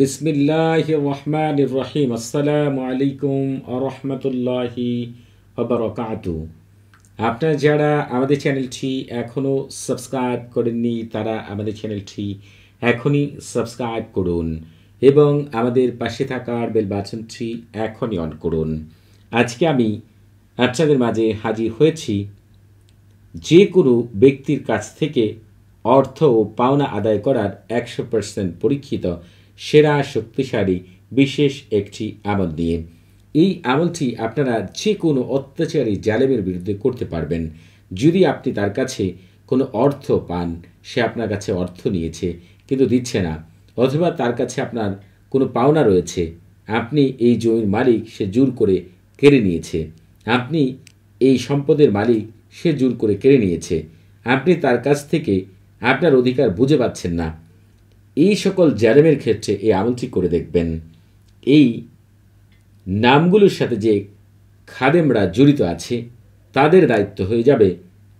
বিসমিল্লাহ রহমান রহিম আসসালামু আলাইকুম আরহামতুল্লাহি আবরকাত আপনারা যারা আমাদের চ্যানেলটি এখনও সাবস্ক্রাইব করেননি তারা আমাদের চ্যানেলটি এখনই সাবস্ক্রাইব করুন এবং আমাদের পাশে থাকার বেল বাটনটি এখনই অন করুন আজকে আমি আপনাদের মাঝে হাজির হয়েছি যে কোনো ব্যক্তির কাছ থেকে অর্থ ও পাওনা আদায় করার একশো পার্সেন্ট পরীক্ষিত সেরা শক্তিশালী বিশেষ একটি আমল নিয়ে এই আমলটি আপনারা যে কোনো অত্যাচারী জালেমের বিরুদ্ধে করতে পারবেন যদি আপনি তার কাছে কোনো অর্থ পান সে আপনার কাছে অর্থ নিয়েছে কিন্তু দিচ্ছে না অথবা তার কাছে আপনার কোনো পাওনা রয়েছে আপনি এই জমির মালিক সে জোর করে কেড়ে নিয়েছে আপনি এই সম্পদের মালিক সে জোর করে কেড়ে নিয়েছে আপনি তার কাছ থেকে আপনার অধিকার বুঝে পাচ্ছেন না এই সকল জ্যারেমের ক্ষেত্রে এই আমলটি করে দেখবেন এই নামগুলোর সাথে যে খাদেমরা জড়িত আছে তাদের দায়িত্ব হয়ে যাবে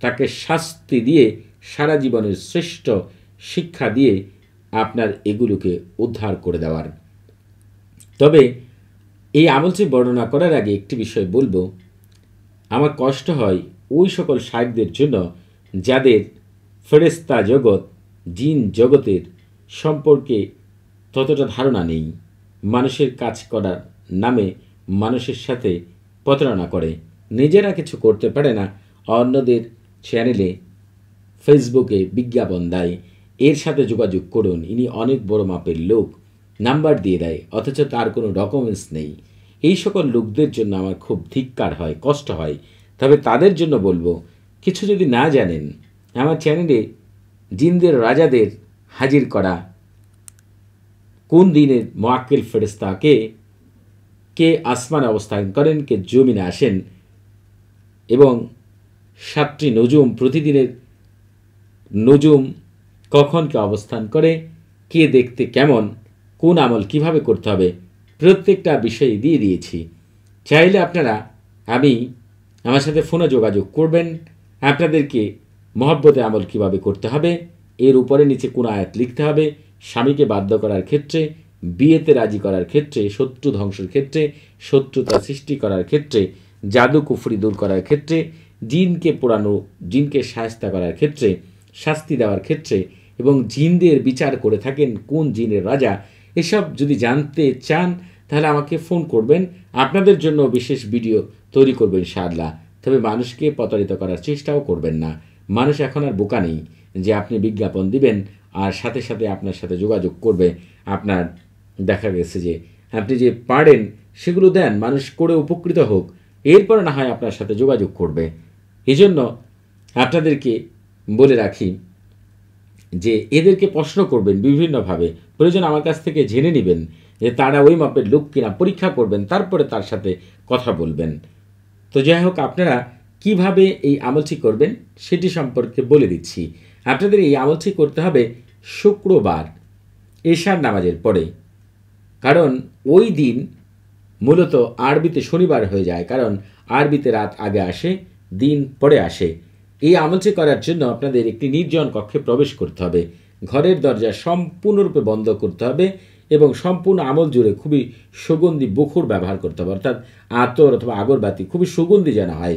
তাকে শাস্তি দিয়ে সারা জীবনের শ্রেষ্ঠ শিক্ষা দিয়ে আপনার এগুলোকে উদ্ধার করে দেওয়ার তবে এই আমলটি বর্ণনা করার আগে একটি বিষয় বলবো আমার কষ্ট হয় ওই সকল সাহেবদের জন্য যাদের ফেরেস্তা জগৎ জিন জগতের সম্পর্কে ততটা ধারণা নেই মানুষের কাজ করার নামে মানুষের সাথে প্রতারণা করে নিজেরা কিছু করতে পারে না অন্যদের চ্যানেলে ফেসবুকে বিজ্ঞাপন দেয় এর সাথে যোগাযোগ করুন ইনি অনেক বড় মাপের লোক নাম্বার দিয়ে দেয় অথচ তার কোনো ডকুমেন্টস নেই এই সকল লোকদের জন্য আমার খুব ধিক্কার হয় কষ্ট হয় তবে তাদের জন্য বলবো কিছু যদি না জানেন আমার চ্যানেলে জিনদের রাজাদের হাজির করা কোন দিনের মোয়াক্কিল ফেরিস্তাকে কে আসমানে অবস্থান করেন কে জমিনে আসেন এবং সাতটি নজুম প্রতিদিনের নজুম কখন কে অবস্থান করে কে দেখতে কেমন কোন আমল কিভাবে করতে হবে প্রত্যেকটা বিষয় দিয়ে দিয়েছি চাইলে আপনারা আমি আমার সাথে ফোনে যোগাযোগ করবেন আপনাদেরকে মহব্বতে আমল কিভাবে করতে হবে এর উপরে নিচে কোন আয়াত লিখতে হবে স্বামীকে বাধ্য করার ক্ষেত্রে বিয়েতে রাজি করার ক্ষেত্রে শত্রু ধ্বংসের ক্ষেত্রে শত্রুতা সৃষ্টি করার ক্ষেত্রে জাদু কুফরি দূর করার ক্ষেত্রে জিনকে পোড়ানো জিনকে সাহস্তা করার ক্ষেত্রে শাস্তি দেওয়ার ক্ষেত্রে এবং জিনদের বিচার করে থাকেন কোন জিনের রাজা এসব যদি জানতে চান তাহলে আমাকে ফোন করবেন আপনাদের জন্য বিশেষ ভিডিও তৈরি করবেন সাদলা তবে মানুষকে প্রতারিত করার চেষ্টাও করবেন না মানুষ এখন আর বোকা নেই যে আপনি বিজ্ঞাপন দিবেন আর সাথে সাথে আপনার সাথে যোগাযোগ করবে আপনার দেখা গেছে যে আপনি যে পারেন সেগুলো দেন মানুষ করে উপকৃত হোক এরপর না হয় আপনার সাথে যোগাযোগ করবে এই জন্য আপনাদেরকে বলে রাখি যে এদেরকে প্রশ্ন করবেন বিভিন্নভাবে প্রয়োজন আমার কাছ থেকে জেনে নেবেন যে তারা ওই মাপের লোক কিনা পরীক্ষা করবেন তারপরে তার সাথে কথা বলবেন তো যাই হোক আপনারা কিভাবে এই আমলটি করবেন সেটি সম্পর্কে বলে দিচ্ছি আপনাদের এই আমলটি করতে হবে শুক্রবার এশার নামাজের পরে কারণ ওই দিন মূলত আরবিতে শনিবার হয়ে যায় কারণ আরবিতে রাত আগে আসে দিন পরে আসে এই আমলটি করার জন্য আপনাদের একটি নির্জন কক্ষে প্রবেশ করতে হবে ঘরের দরজা সম্পূর্ণরূপে বন্ধ করতে হবে এবং সম্পূর্ণ আমল জুড়ে খুবই সুগন্ধি বখুর ব্যবহার করতে হবে অর্থাৎ আতর অথবা আগরবাতি খুবই সুগন্ধি যেন হয়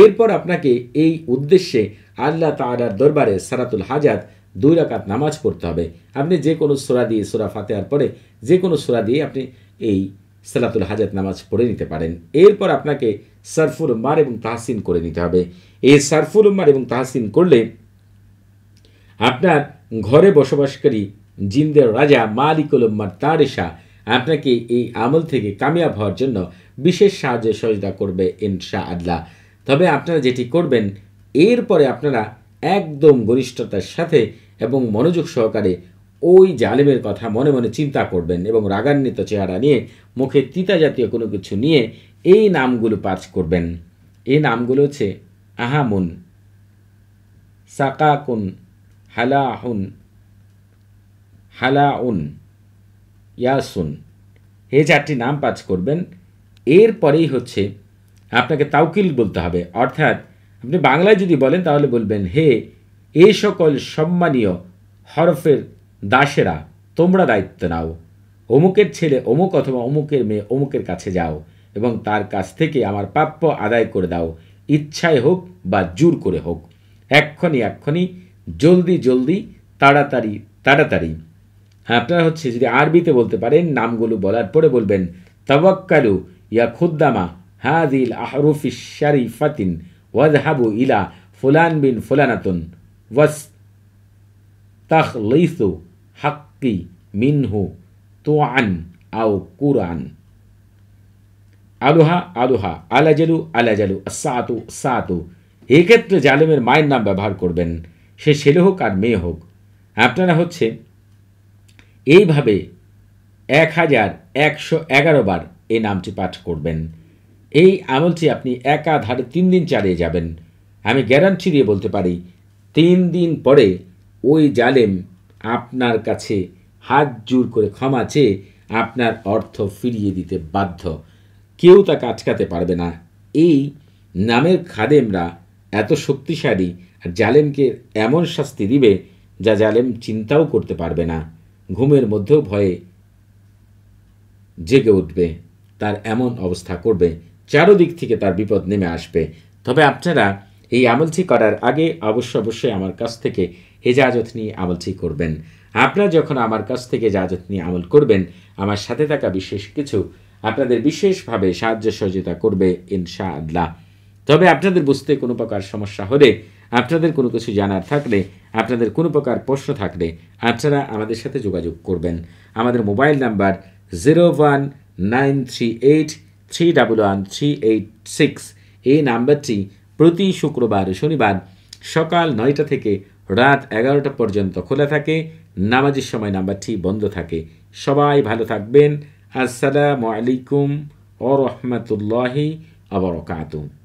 এরপর আপনাকে এই উদ্দেশ্যে আল্লাহ তালার দরবারে সারাতুল হাজাত দুই রাকাত নামাজ পড়তে হবে আপনি যে কোনো সোরা দিয়ে সোরা ফাতেহার পরে যে কোনো সোরা দিয়ে আপনি এই সালাতুল হাজাত নামাজ পড়ে নিতে পারেন এরপর আপনাকে সারফুল উম্মার এবং তাহসিন করে নিতে হবে এই সারফুল উম্মার এবং তাহসিন করলে আপনার ঘরে বসবাসকারী জিন্দের রাজা মালিকুল উম্মার তারেশা আপনাকে এই আমল থেকে কামিয়াব হওয়ার জন্য বিশেষ সাহায্য সহযোগিতা করবে ইনশা আল্লাহ তবে আপনারা যেটি করবেন এরপরে আপনারা একদম গরিষ্ঠতার সাথে এবং মনোযোগ সহকারে ওই জালেমের কথা মনে মনে চিন্তা করবেন এবং রাগান্বিত চেহারা নিয়ে মুখে তিতা জাতীয় কোনো কিছু নিয়ে এই নামগুলো পাঁচ করবেন এই নামগুলো হচ্ছে আহামুন সাকাকুন হালাহুন হালাউন ইয়াসুন এই চারটি নাম পাঁচ করবেন এরপরেই হচ্ছে আপনাকে তাউকিল বলতে হবে অর্থাৎ আপনি বাংলায় যদি বলেন তাহলে বলবেন হে এ সকল সম্মানীয় হরফের দাসেরা তোমরা দায়িত্ব নাও অমুকের ছেলে অমুক অথবা অমুকের মেয়ে অমুকের কাছে যাও এবং তার কাছ থেকে আমার প্রাপ্য আদায় করে দাও ইচ্ছায় হোক বা জোর করে হোক এক্ষণি এক্ষণি জলদি জলদি তাড়াতাড়ি তাড়াতাড়ি আপনারা হচ্ছে যদি আরবিতে বলতে পারেন নামগুলো বলার পরে বলবেন তাওয়াক্কালু ইয়া খুদ্দামা هذه الأحرف الشريفة واذهبوا إلى فلان بن فلانة واستخلص حقي منه طوعا أو قرعا আলোহা আলোহা আলাজালু আলাজালু সাতু সাতু এক্ষেত্রে জালেমের মায়ের নাম ব্যবহার করবেন সে ছেলে হোক আর মেয়ে হোক আপনারা হচ্ছে এইভাবে এক হাজার একশো এগারো বার এই নামটি পাঠ করবেন এই আমলটি আপনি একাধারে তিন দিন চালিয়ে যাবেন আমি গ্যারান্টি দিয়ে বলতে পারি তিন দিন পরে ওই জালেম আপনার কাছে হাত জোর করে ক্ষমা চেয়ে আপনার অর্থ ফিরিয়ে দিতে বাধ্য কেউ তাকে আটকাতে পারবে না এই নামের খাদেমরা এত শক্তিশালী আর জালেমকে এমন শাস্তি দিবে যা জালেম চিন্তাও করতে পারবে না ঘুমের মধ্যেও ভয়ে জেগে উঠবে তার এমন অবস্থা করবে চারোদিক থেকে তার বিপদ নেমে আসবে তবে আপনারা এই আমলটি করার আগে অবশ্য অবশ্যই আমার কাছ থেকে হেজাজত নিয়ে আমলটি করবেন আপনারা যখন আমার কাছ থেকে হেজাজত নিয়ে আমল করবেন আমার সাথে থাকা বিশেষ কিছু আপনাদের বিশেষভাবে সাহায্য সহযোগিতা করবে ইনশা আল্লাহ তবে আপনাদের বুঝতে কোনো প্রকার সমস্যা হলে আপনাদের কোনো কিছু জানার থাকলে আপনাদের কোনো প্রকার প্রশ্ন থাকলে আপনারা আমাদের সাথে যোগাযোগ করবেন আমাদের mobile number zero one nine three eight three double one three eight six এই নাম্বারটি প্রতি শুক্রবার শনিবার সকাল নয়টা থেকে রাত এগারোটা পর্যন্ত খোলা থাকে নামাজের সময় নাম্বারটি বন্ধ থাকে সবাই ভালো থাকবেন আসসালামু আলাইকুম ও রহমতুল্লাহি আবরকাতুম